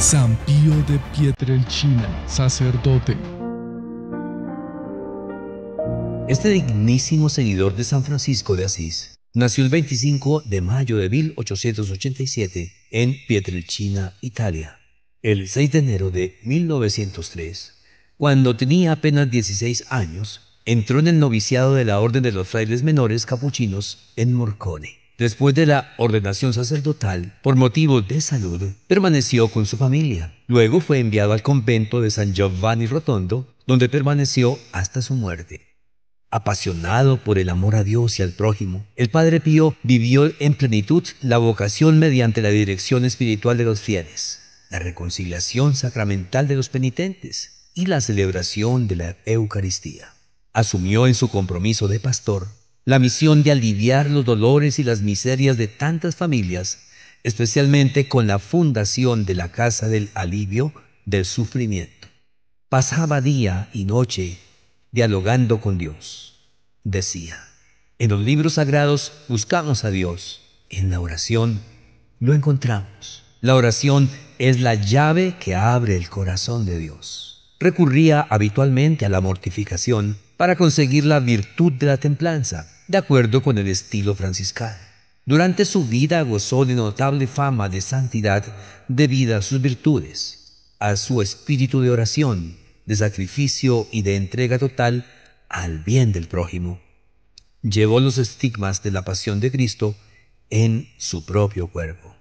San Pío de Pietrelcina, sacerdote. Este dignísimo seguidor de San Francisco de Asís nació el 25 de mayo de 1887 en Pietrelcina, Italia, el 6 de enero de 1903. Cuando tenía apenas 16 años, entró en el noviciado de la Orden de los Frailes Menores Capuchinos en Morcone. Después de la ordenación sacerdotal, por motivo de salud, permaneció con su familia. Luego fue enviado al convento de San Giovanni Rotondo, donde permaneció hasta su muerte. Apasionado por el amor a Dios y al prójimo, el Padre Pío vivió en plenitud la vocación mediante la dirección espiritual de los fieles, la reconciliación sacramental de los penitentes y la celebración de la Eucaristía. Asumió en su compromiso de pastor la misión de aliviar los dolores y las miserias de tantas familias, especialmente con la fundación de la Casa del Alivio del Sufrimiento. Pasaba día y noche dialogando con Dios. Decía, en los libros sagrados buscamos a Dios, en la oración lo encontramos. La oración es la llave que abre el corazón de Dios recurría habitualmente a la mortificación para conseguir la virtud de la templanza, de acuerdo con el estilo franciscano. Durante su vida gozó de notable fama de santidad debido a sus virtudes, a su espíritu de oración, de sacrificio y de entrega total al bien del prójimo. Llevó los estigmas de la pasión de Cristo en su propio cuerpo.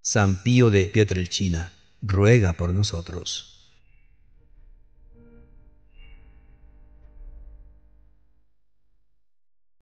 San Pío de Pietrelcina ruega por nosotros.